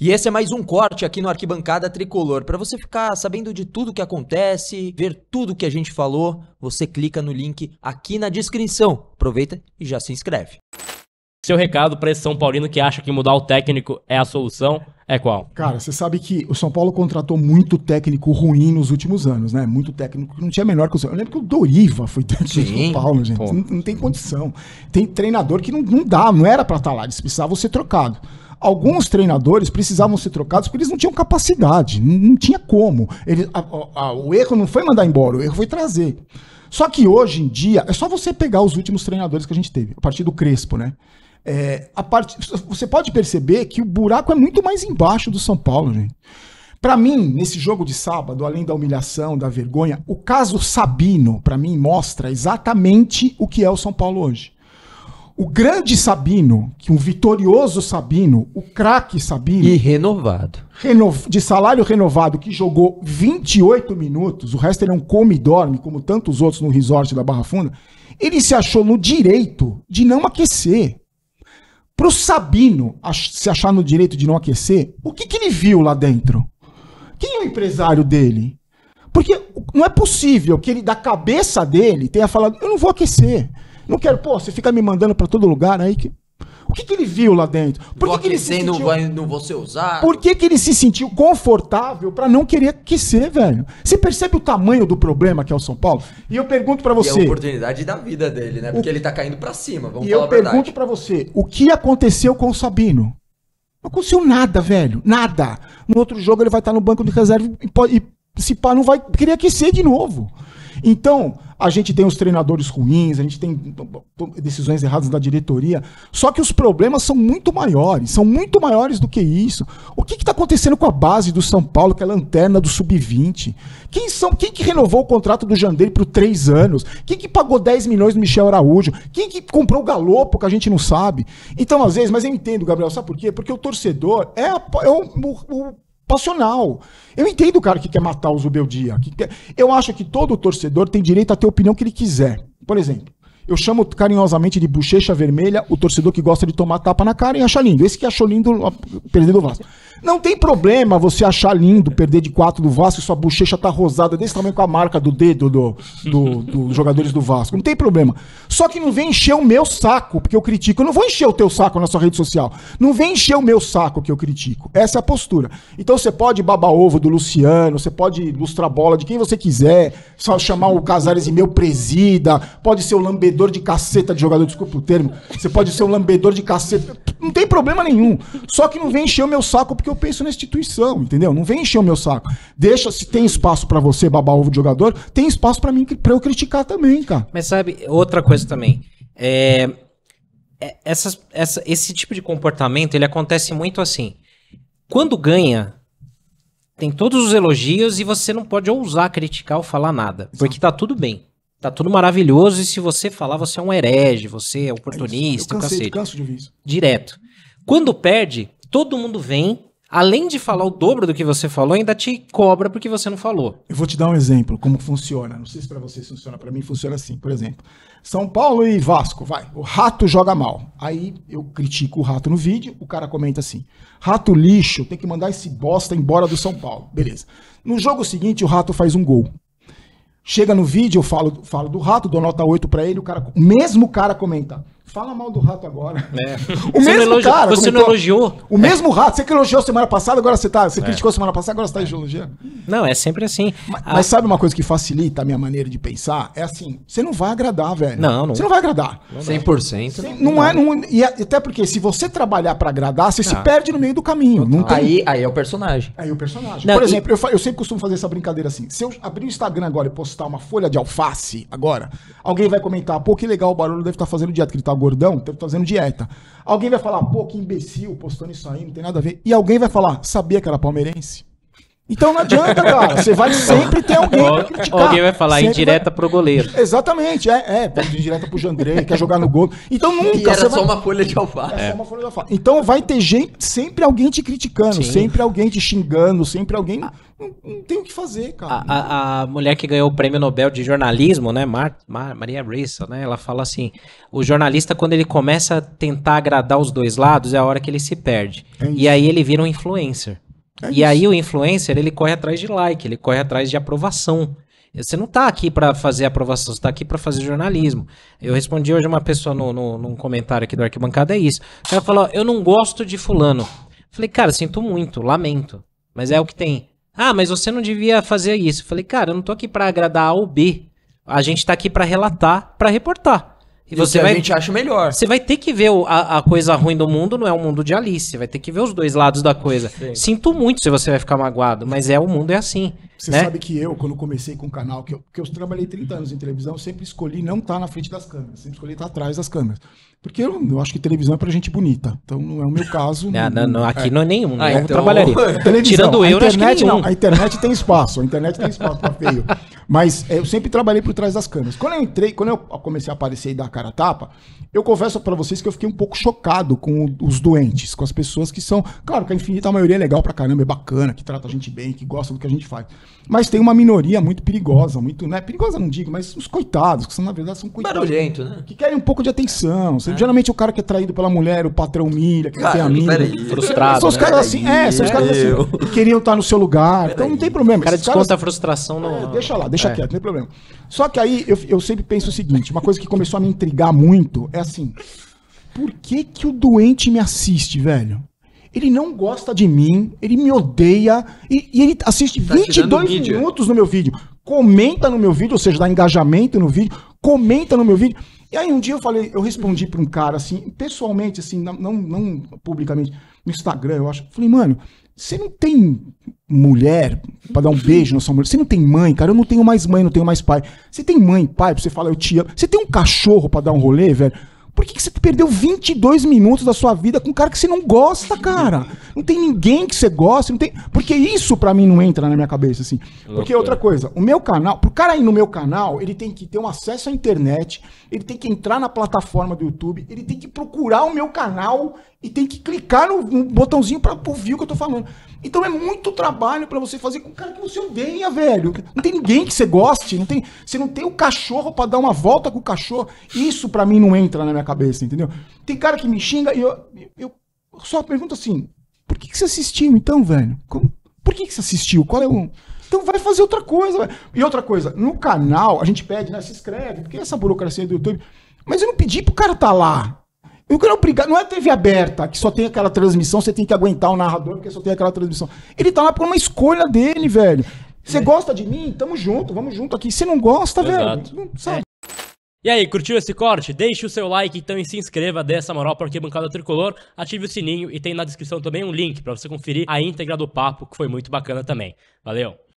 E esse é mais um corte aqui no Arquibancada Tricolor. Para você ficar sabendo de tudo que acontece, ver tudo que a gente falou, você clica no link aqui na descrição. Aproveita e já se inscreve. Seu recado para esse São Paulino que acha que mudar o técnico é a solução é qual? Cara, você sabe que o São Paulo contratou muito técnico ruim nos últimos anos, né? Muito técnico que não tinha melhor que o São Eu lembro que o Doriva foi técnico do São Paulo, gente. Não, não, tem condição. Tem treinador que não, não dá, não era para estar tá lá, eles precisavam ser trocado alguns treinadores precisavam ser trocados porque eles não tinham capacidade, não, tinha como. Eles, a, a, o erro não foi mandar embora, o erro foi trazer. Só que hoje em dia, é só você pegar os últimos treinadores que a gente teve, a partir do Crespo, né? É, a parte, você pode perceber que o buraco é muito mais embaixo do São Paulo, gente. Para mim, nesse jogo de sábado, além da humilhação, da vergonha, o caso Sabino, para mim, mostra exatamente o que é o São Paulo hoje o grande Sabino, que um vitorioso Sabino, o craque Sabino. E renovado. Reno... de salário renovado, que jogou 28 minutos, o resto ele é um come e dorme, como tantos outros no resort da Barra Funda. Ele se achou no direito de não aquecer. Pro Sabino se achar no direito de não aquecer, o que, que ele viu lá dentro? Quem é o empresário dele? Porque não é possível que ele, da cabeça dele, tenha falado: eu não vou aquecer. Não quero, pô, você fica me mandando para todo lugar aí que. O que, que ele viu lá dentro? Por que, que ele se sentiu... não, vai, não vou ser usado. Por que, que ele se sentiu confortável para não querer aquecer, velho? Você percebe o tamanho do problema que é o São Paulo? E eu pergunto para é você. E a oportunidade da vida dele, né? Porque o... ele tá caindo para cima, vamos e falar eu pergunto para você, o que aconteceu com o Sabino? Não aconteceu nada, velho. Nada. No outro jogo ele vai estar tá no banco de reserva e, pode, e se pá, não vai querer aquecer de novo. Então, a gente tem os treinadores ruins, a gente tem decisões erradas da diretoria. Só que os problemas são muito maiores, são muito maiores do que isso. O que está acontecendo com a base do São Paulo, que é a lanterna do Sub-20? Quem são? Quem que renovou o contrato do Jandeiro por três anos? Quem que pagou 10 milhões do Michel Araújo? Quem que comprou o galopo que a gente não sabe? Então, às vezes, mas eu entendo, Gabriel, sabe por quê? Porque o torcedor é, a, é o, o passional. Eu entendo o cara que quer matar o Zubeldia. Que quer... Eu acho que todo torcedor tem direito a ter a opinião que ele quiser. Por exemplo, eu chamo carinhosamente de bochecha vermelha o torcedor que gosta de tomar tapa na cara e acha lindo. Esse que achou lindo perdendo o Vasco. Não tem problema você achar lindo perder de 4 do Vasco e sua bochecha tá rosada desse tamanho com a marca do dedo dos do, do jogadores do Vasco. Não tem problema. Só que não vem encher o meu saco, porque eu critico. Eu não vou encher o teu saco na sua rede social. Não vem encher o meu saco que eu critico. Essa é a postura. Então você pode babar ovo do Luciano, você pode lustrar bola de quem você quiser, só chamar o Casares e meu presida, pode ser o lambedor de caceta de jogador, desculpa o termo. Você pode ser o lambedor de caceta. Não tem problema nenhum. Só que não vem encher o meu saco porque eu penso na instituição, entendeu? Não vem encher o meu saco. Deixa, se tem espaço para você babar ovo de jogador, tem espaço para mim, para eu criticar também, cara. Mas sabe, outra coisa também. É, é, essas, essa, esse tipo de comportamento, ele acontece muito assim. Quando ganha, tem todos os elogios e você não pode ousar criticar ou falar nada. Exato. Porque tá tudo bem. Tá tudo maravilhoso e se você falar, você é um herege, você é, é oportunista, é Eu cansei, cacete. Canso de ouvir isso. Direto. Quando perde, todo mundo vem além de falar o dobro do que você falou, ainda te cobra porque você não falou. Eu vou te dar um exemplo, como funciona. Não sei se para vocês funciona, para mim funciona assim. Por exemplo, São Paulo e Vasco, vai. O rato joga mal. Aí eu critico o rato no vídeo, o cara comenta assim: rato lixo, tem que mandar esse bosta embora do São Paulo. Beleza. No jogo seguinte, o rato faz um gol. Chega no vídeo, eu falo, falo do rato, dou nota 8 para ele, o cara, mesmo cara comenta. Fala mal do rato agora. É. O você mesmo cara. Você comentou, não elogiou? O é. mesmo rato. Você que elogiou semana passada, agora você tá. Você é. criticou semana passada, agora você tá elogiando. Não, é sempre assim. Mas, ah. mas, sabe uma coisa que facilita a minha maneira de pensar? É assim: você não vai agradar, velho. Não, não. Você não vai agradar. 100%. não, não é. Não, e é, até porque se você trabalhar para agradar, você ah. se perde no meio do caminho. Não tem... aí, aí é o personagem. Aí é o personagem. Não, Por exemplo, e... eu, eu sempre costumo fazer essa brincadeira assim. Se eu abrir o Instagram agora e postar uma folha de alface agora, alguém vai comentar: pô, que legal o barulho deve estar tá fazendo o dia que ele tá gordão, então tá fazendo dieta. Alguém vai falar, pô, que imbecil postando isso aí, não tem nada a ver. E alguém vai falar, sabia que era palmeirense? Então não adianta, cara. Você vai sempre ter alguém pra criticar. Alguém vai falar sempre indireta vai... pro goleiro. Exatamente, é, é. Indireta pro Jandrei, quer jogar no gol. Então nunca. E era só vai... uma folha de alface. É. uma folha de alface. Então vai ter gente, sempre alguém te criticando, Sim. sempre alguém te xingando, sempre alguém. Ah. Não, não, tem o que fazer, cara. A, a, a, mulher que ganhou o prêmio Nobel de jornalismo, né, Mar, Mar, Maria Brissa, né, ela fala assim: o jornalista, quando ele começa a tentar agradar os dois lados, é a hora que ele se perde. É e aí ele vira um influencer. É e isso. aí o influencer, ele corre atrás de like, ele corre atrás de aprovação. Você não está aqui para fazer aprovação, você está aqui para fazer jornalismo. Eu respondi hoje uma pessoa no, no, num comentário aqui do Arquibancada, é isso. Ela falou, eu não gosto de fulano. Falei, cara, sinto muito, lamento, mas é o que tem. Ah, mas você não devia fazer isso. Falei, cara, eu não tô aqui para agradar A ou B. A gente tá aqui para relatar, para reportar. E, e você vai, a gente acha melhor. Você vai ter que ver a, a, coisa ruim do mundo, não é o mundo de Alice. Você vai ter que ver os dois lados da coisa. Sim. Sinto muito se você vai ficar magoado, mas é o mundo é assim. Você né? sabe que eu, quando comecei com o canal, que eu, que eu trabalhei 30 anos em televisão, sempre escolhi não estar tá na frente das câmeras, sempre escolhi estar tá atrás das câmeras. Porque eu, eu, acho que televisão é pra gente bonita. Então não é o meu caso. É, não, não, não, aqui é. não é nenhum, não ah, então... trabalharia. Tirando eu, a internet, não. A internet tem espaço, a internet tem espaço pra feio. Mas é, eu sempre trabalhei por trás das câmeras. Quando eu entrei, quando eu comecei a aparecer e dar a cara a tapa, eu confesso para vocês que eu fiquei um pouco chocado com os doentes, com as pessoas que são. Claro que a infinita maioria é legal pra caramba, é bacana, que trata a gente bem, que gosta do que a gente faz. Mas tem uma minoria muito perigosa, muito, né? Perigosa não digo, mas os coitados, que são, na verdade, são coitados. Barulhento, né? Que querem um pouco de atenção. É. Geralmente o cara que é traído pela mulher, o patrão milha, que tem amigo. Peraí, frustrado. São os né? caras assim, é, são os caras assim, que queriam estar tá no seu lugar. Então não tem problema. O cara desconta caras, a frustração, não. É, deixa lá, deixa deixa é. quieto, não tem problema. Só que aí eu, eu sempre penso o seguinte: uma coisa que começou a me intrigar muito é assim. Por que, que o doente me assiste, velho? Ele não gosta de mim, ele me odeia e, e ele assiste tá 22 minutos no meu vídeo. Comenta no meu vídeo, ou seja, dá engajamento no vídeo, comenta no meu vídeo. E aí um dia eu falei, eu respondi para um cara assim, pessoalmente, assim, não, não, não publicamente, no Instagram, eu acho. Falei, mano, você não tem mulher para dar um beijo na sua mulher. Você não tem mãe, cara. Eu não tenho mais mãe, não tenho mais pai. Você tem mãe, pai, pra você falar eu te amo. Você tem um cachorro para dar um rolê, velho. Por que, que você perdeu 22 minutos da sua vida com um cara que você não gosta, cara? Não tem ninguém que você gosta, não tem. Porque isso para mim não entra na minha cabeça, assim. Porque outra coisa, o meu canal, pro cara ir no meu canal, ele tem que ter um acesso à internet, ele tem que entrar na plataforma do YouTube, ele tem que procurar o meu canal e tem que clicar no, no botãozinho para ouvir o que eu tô falando. Então é muito trabalho para você fazer com o cara que você odeia, velho. Não tem ninguém que você goste, não tem, você não tem o cachorro para dar uma volta com o cachorro. Isso para mim não entra na minha cabeça, entendeu? Tem cara que me xinga e eu, eu só pergunto assim: por que, que você assistiu então, velho? Como, por que, que você assistiu? Qual é o. Então vai fazer outra coisa. Velho. E outra coisa, no canal, a gente pede, né? Se inscreve, porque essa burocracia do YouTube. Mas eu não pedi pro cara tá lá. Eu quero obrigar, não é TV aberta, que só tem aquela transmissão, você tem que aguentar o narrador, porque só tem aquela transmissão. Ele tá lá por uma escolha dele, velho. Você é. gosta de mim? Tamo junto, vamos junto aqui. Você não gosta, Exato. velho? Não, sabe? É. E aí, curtiu esse corte? Deixe o seu like então e se inscreva, dessa moral para Arquibancada Tricolor, ative o sininho e tem na descrição também um link para você conferir a íntegra do papo, que foi muito bacana também. Valeu!